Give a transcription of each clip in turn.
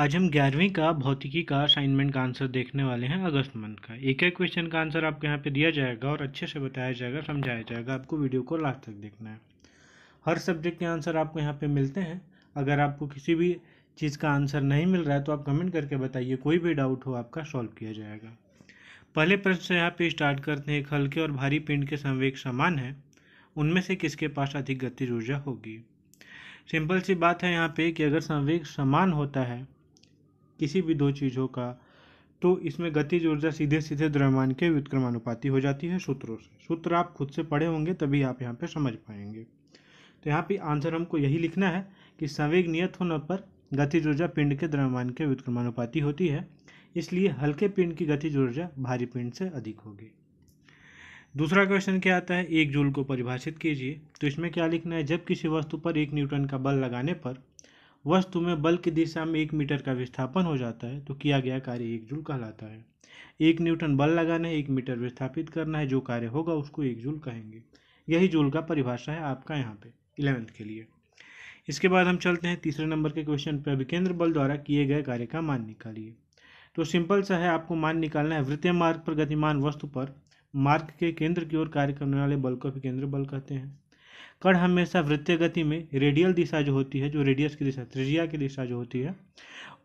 आज हम ग्यारहवीं का भौतिकी का असाइनमेंट का आंसर देखने वाले हैं अगस्त मंथ का एक एक क्वेश्चन का आंसर आपके यहाँ पे दिया जाएगा और अच्छे से बताया जाएगा समझाया जाएगा आपको वीडियो को लास्ट तक देखना है हर सब्जेक्ट के आंसर आपको यहाँ पे मिलते हैं अगर आपको किसी भी चीज़ का आंसर नहीं मिल रहा है तो आप कमेंट करके बताइए कोई भी डाउट हो आपका सॉल्व किया जाएगा पहले प्रश्न से यहाँ पर स्टार्ट करते हैं एक हल्के और भारी पिंड के संवेग समान है उनमें से किसके पास अधिक गतिज ऊर्जा होगी सिंपल सी बात है यहाँ पे कि अगर संवेग समान होता है किसी भी दो चीज़ों का तो इसमें गतिज ऊर्जा सीधे सीधे द्रव्यमान के व्युत्क्रमानुपाती हो जाती है सूत्रों से सूत्र आप खुद से पढ़े होंगे तभी आप यहाँ पर समझ पाएंगे तो यहाँ पे आंसर हमको यही लिखना है कि संवेग नियत होने पर गतिज ऊर्जा पिंड के द्रव्यमान के व्युत्क्रमानुपाती होती है इसलिए हल्के पिंड की गतिज ऊर्जा भारी पिंड से अधिक होगी दूसरा क्वेश्चन क्या आता है एक जूल को परिभाषित कीजिए तो इसमें क्या लिखना है जब किसी वस्तु पर एक न्यूटन का बल लगाने पर वस्तु में बल की दिशा में एक मीटर का विस्थापन हो जाता है तो किया गया कार्य एक जूल कहलाता है एक न्यूटन बल लगाना है एक मीटर विस्थापित करना है जो कार्य होगा उसको एक जूल कहेंगे यही जूल का परिभाषा है आपका यहाँ पे इलेवेंथ के लिए इसके बाद हम चलते हैं तीसरे नंबर के क्वेश्चन पर अभिकेंद्र बल द्वारा किए गए कार्य का मान निकालिए तो सिंपल सा है आपको मान निकालना है वृत्तीय मार्ग पर गतिमान वस्तु पर मार्ग के केंद्र की ओर कार्य करने वाले बल को अभिकेंद्र बल कहते हैं कण हमेशा वृत्तीय गति में रेडियल दिशा जो होती है जो रेडियस की दिशा त्रिज्या की दिशा जो होती है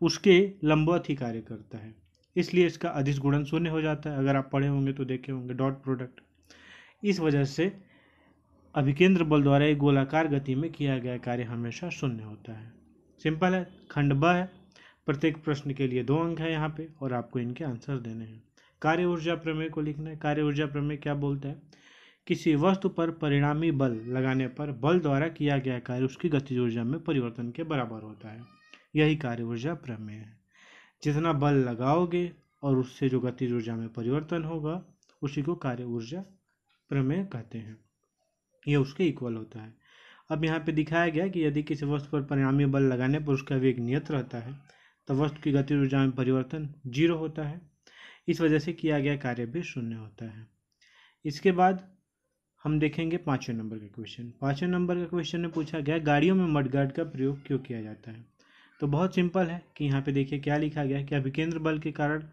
उसके लंबवत ही कार्य करता है इसलिए इसका अधिस गुणन शून्य हो जाता है अगर आप पढ़े होंगे तो देखे होंगे डॉट प्रोडक्ट इस वजह से अभिकेंद्र बल द्वारा एक गोलाकार गति में किया गया कार्य हमेशा शून्य होता है सिंपल है खंड ब है प्रत्येक प्रश्न के लिए दो अंक है यहाँ पे और आपको इनके आंसर देने हैं कार्य ऊर्जा प्रमेय को लिखना है कार्य ऊर्जा प्रमेय क्या बोलता है किसी वस्तु पर परिणामी बल लगाने पर बल द्वारा किया गया कार्य उसकी गतिज ऊर्जा में परिवर्तन के बराबर होता है यही कार्य ऊर्जा प्रमेय है जितना बल लगाओगे और उससे जो गतिज ऊर्जा में परिवर्तन होगा उसी को कार्य ऊर्जा प्रमेय कहते हैं यह उसके इक्वल होता है अब यहाँ पे दिखाया गया कि यदि किसी वस्तु पर परिणामी बल लगाने पर उसका वेग नियत रहता है तो वस्तु की गति ऊर्जा में परिवर्तन जीरो होता है इस वजह से किया गया कार्य भी शून्य होता है इसके बाद हम देखेंगे पाँचवें नंबर का क्वेश्चन पाँचवें नंबर का क्वेश्चन में पूछा गया गाड़ियों में मडगार्ड का प्रयोग क्यों किया जाता है तो बहुत सिंपल है कि यहाँ पे देखिए क्या लिखा गया कि अभिकेंद्र बल के कारण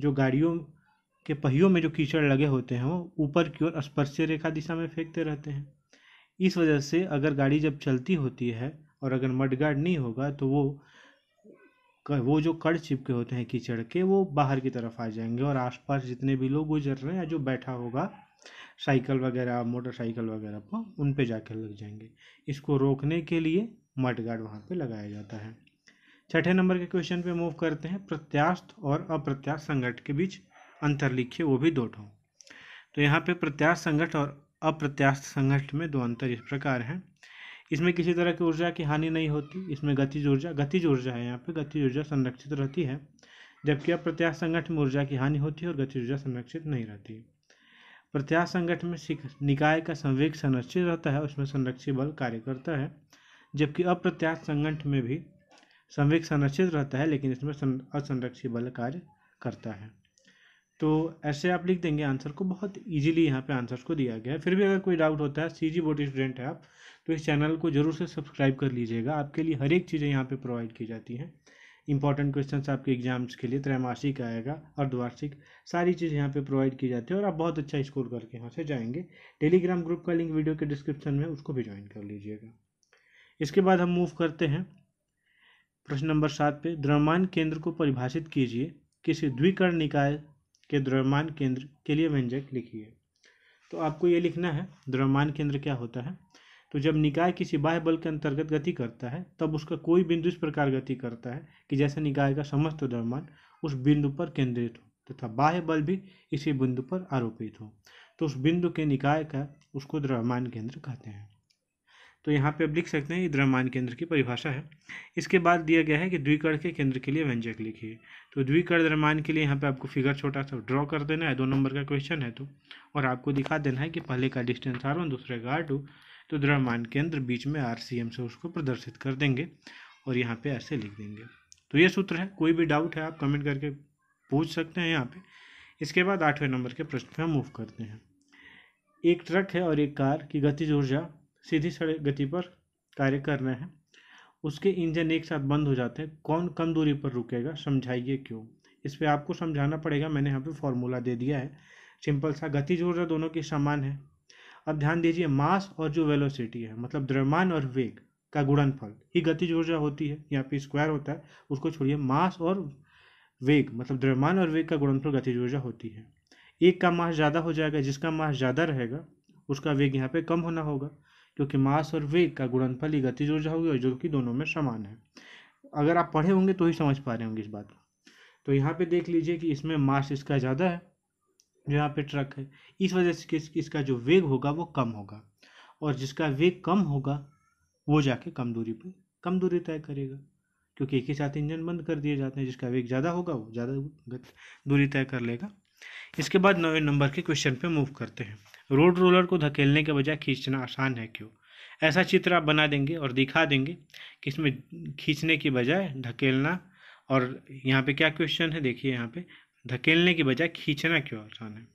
जो गाड़ियों के पहियों में जो कीचड़ लगे होते हैं वो ऊपर की ओर स्पर्शीय रेखा दिशा में फेंकते रहते हैं इस वजह से अगर गाड़ी जब चलती होती है और अगर मडगार्ड नहीं होगा तो वो वो जो कड़ चिपके होते हैं कीचड़ के वो बाहर की तरफ आ जाएंगे और आसपास जितने भी लोग गुजर रहे हैं या जो बैठा होगा साइकिल वगैरह मोटरसाइकिल वगैरह पर उन पे जाकर लग जाएंगे इसको रोकने के लिए मट गार्ड वहाँ पर लगाया जाता है छठे नंबर के क्वेश्चन पे मूव करते हैं प्रत्याश और अप्रत्याश संगठ के बीच अंतर लिखिए वो भी दो ठो तो यहाँ पे प्रत्याश संगठ और अप्रत्याश संगठ में दो अंतर इस प्रकार हैं इसमें किसी तरह की ऊर्जा की हानि नहीं होती इसमें गतिज ऊर्जा गतिज ऊर्जा है यहाँ पे गतिज ऊर्जा संरक्षित रहती है जबकि अप्रत्याश संगठन में ऊर्जा की हानि होती है और गतिज ऊर्जा संरक्षित नहीं रहती प्रत्याश संगठन में निकाय का संवेग संरक्षित रहता है उसमें संरक्षित बल कार्य करता है जबकि अप्रत्याश संगठन में भी संवेग संरक्षित रहता है लेकिन इसमें असंरक्षित बल कार्य करता है तो ऐसे आप लिख देंगे आंसर को बहुत इजीली यहाँ पे आंसर को दिया गया है फिर भी अगर कोई डाउट होता है सीजी बोर्ड स्टूडेंट है आप तो इस चैनल को जरूर से सब्सक्राइब कर लीजिएगा आपके लिए हर एक चीज़ें यहाँ पे प्रोवाइड की जाती हैं इंपॉर्टेंट क्वेश्चन आपके एग्जाम्स के लिए त्रैमासिक आएगा अर्धवार्षिक सारी चीज़ यहाँ पे प्रोवाइड की जाती है और आप बहुत अच्छा स्कोर करके यहाँ से जाएंगे टेलीग्राम ग्रुप का लिंक वीडियो के डिस्क्रिप्शन में उसको भी ज्वाइन कर लीजिएगा इसके बाद हम मूव करते हैं प्रश्न नंबर सात पे द्रव्यमान केंद्र को परिभाषित कीजिए किसी द्विकर्ण निकाय के द्रव्यमान केंद्र के लिए व्यंजक लिखिए तो आपको ये लिखना है द्रव्यमान केंद्र क्या होता है तो जब निकाय किसी बाह्य बल के अंतर्गत गति करता है तब उसका कोई बिंदु इस प्रकार गति करता है कि जैसे निकाय का समस्त द्रव्यमान उस बिंदु पर केंद्रित हो तथा बाह्य बल भी इसी बिंदु पर आरोपित हो तो उस बिंदु के निकाय का उसको द्रव्यमान केंद्र कहते हैं तो यहाँ पे आप लिख सकते हैं ये द्रव्यमान केंद्र की परिभाषा है इसके बाद दिया गया है कि द्विकर्ण के केंद्र के लिए व्यंजक लिखिए तो द्विकर्ण द्रव्यमान के लिए यहाँ पे आपको फिगर छोटा सा ड्रॉ कर देना है दो नंबर का क्वेश्चन है तो और आपको दिखा देना है कि पहले का डिस्टेंस आर वन दूसरे का आर टू तो द्रव्यमान के अंदर बीच में आर सी एम से उसको प्रदर्शित कर देंगे और यहाँ पे ऐसे लिख देंगे तो ये सूत्र है कोई भी डाउट है आप कमेंट करके पूछ सकते हैं यहाँ पे इसके बाद आठवें नंबर के प्रश्न पे हम मूव करते हैं एक ट्रक है और एक कार की गति ऊर्जा सीधी सड़क गति पर कार्य कर रहे हैं उसके इंजन एक साथ बंद हो जाते हैं कौन कम दूरी पर रुकेगा समझाइए क्यों इस पर आपको समझाना पड़ेगा मैंने यहाँ पर फॉर्मूला दे दिया है सिंपल सा गतिज ऊर्जा दोनों की समान है अब ध्यान दीजिए मास और जो वेलोसिटी है मतलब द्रव्यमान और वेग का गुणनफल ही गतिज ऊर्जा होती है यहाँ पे स्क्वायर होता है उसको छोड़िए मास और वेग मतलब द्रव्यमान और वेग का गुणनफल गतिज ऊर्जा होती है एक का मास ज़्यादा हो जाएगा जिसका मास ज़्यादा रहेगा उसका वेग यहाँ पे कम होना होगा क्योंकि मास और वेग का गुणनफल ही गतिज ऊर्जा होगी और जो कि दोनों में समान है अगर आप पढ़े होंगे तो ही समझ पा रहे होंगे इस बात को तो यहाँ पे देख लीजिए कि इसमें मास इसका ज़्यादा है यहाँ पे ट्रक है इस वजह से इसका जो वेग होगा वो कम होगा और जिसका वेग कम होगा वो जाके कम दूरी पे कम दूरी तय करेगा क्योंकि एक ही साथ इंजन बंद कर दिए जाते हैं जिसका वेग ज़्यादा होगा वो ज़्यादा दूरी तय कर लेगा इसके बाद नवे नंबर के क्वेश्चन पे मूव करते हैं रोड रोलर को धकेलने के बजाय खींचना आसान है क्यों ऐसा चित्र आप बना देंगे और दिखा देंगे कि इसमें खींचने की बजाय धकेलना और यहाँ पे क्या क्वेश्चन है देखिए यहाँ पे धकेलने की बजाय खींचना क्यों आसान है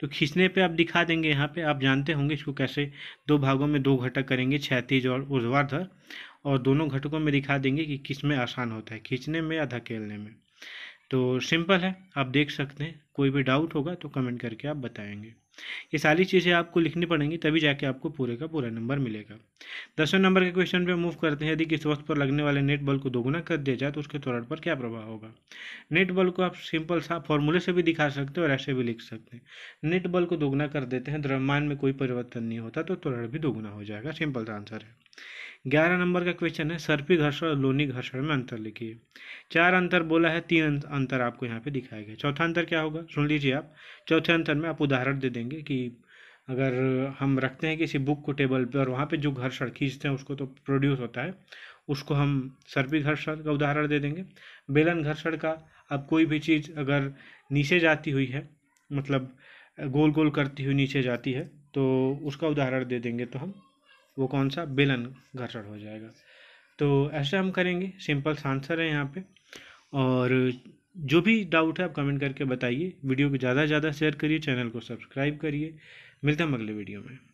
तो खींचने पे आप दिखा देंगे यहाँ पे आप जानते होंगे इसको कैसे दो भागों में दो घटक करेंगे क्षैतिज और ऊर्ध्वाधर और दोनों घटकों में दिखा देंगे कि किस में आसान होता है खींचने में या धकेलने में तो सिंपल है आप देख सकते हैं कोई भी डाउट होगा तो कमेंट करके आप बताएंगे ये सारी चीज़ें आपको लिखनी पड़ेंगी तभी जाके आपको पूरे का पूरा नंबर मिलेगा दसवें नंबर के क्वेश्चन पे मूव करते हैं यदि किस वक्त पर लगने वाले नेट बल को दोगुना कर दिया जाए तो उसके तौर पर क्या प्रभाव होगा नेट बल को आप सिंपल सा फॉर्मूले से भी दिखा सकते हैं और ऐसे भी लिख सकते हैं नेट बल को दोगुना कर देते हैं द्रव्यमान में कोई परिवर्तन नहीं होता तो त्वरण भी दोगुना हो जाएगा सिंपल सा आंसर है ग्यारह नंबर का क्वेश्चन है सर्पी घर्षण और लोनी घर्षण में अंतर लिखिए चार अंतर बोला है तीन अंतर आपको यहाँ पे दिखाया गया चौथा अंतर क्या होगा सुन लीजिए आप चौथे अंतर में आप उदाहरण दे देंगे कि अगर हम रखते हैं किसी बुक को टेबल पे और वहाँ पे जो घर्षण खींचते हैं उसको तो प्रोड्यूस होता है उसको हम सर्पी घर्षण का उदाहरण दे देंगे बेलन घर्षण का अब कोई भी चीज़ अगर नीचे जाती हुई है मतलब गोल गोल करती हुई नीचे जाती है तो उसका उदाहरण दे देंगे तो हम वो कौन सा बेलन घर्षण हो जाएगा तो ऐसे हम करेंगे सिंपल आंसर है यहाँ पे और जो भी डाउट है आप कमेंट करके बताइए वीडियो को ज़्यादा से ज़्यादा शेयर करिए चैनल को सब्सक्राइब करिए मिलते हैं हम अगले वीडियो में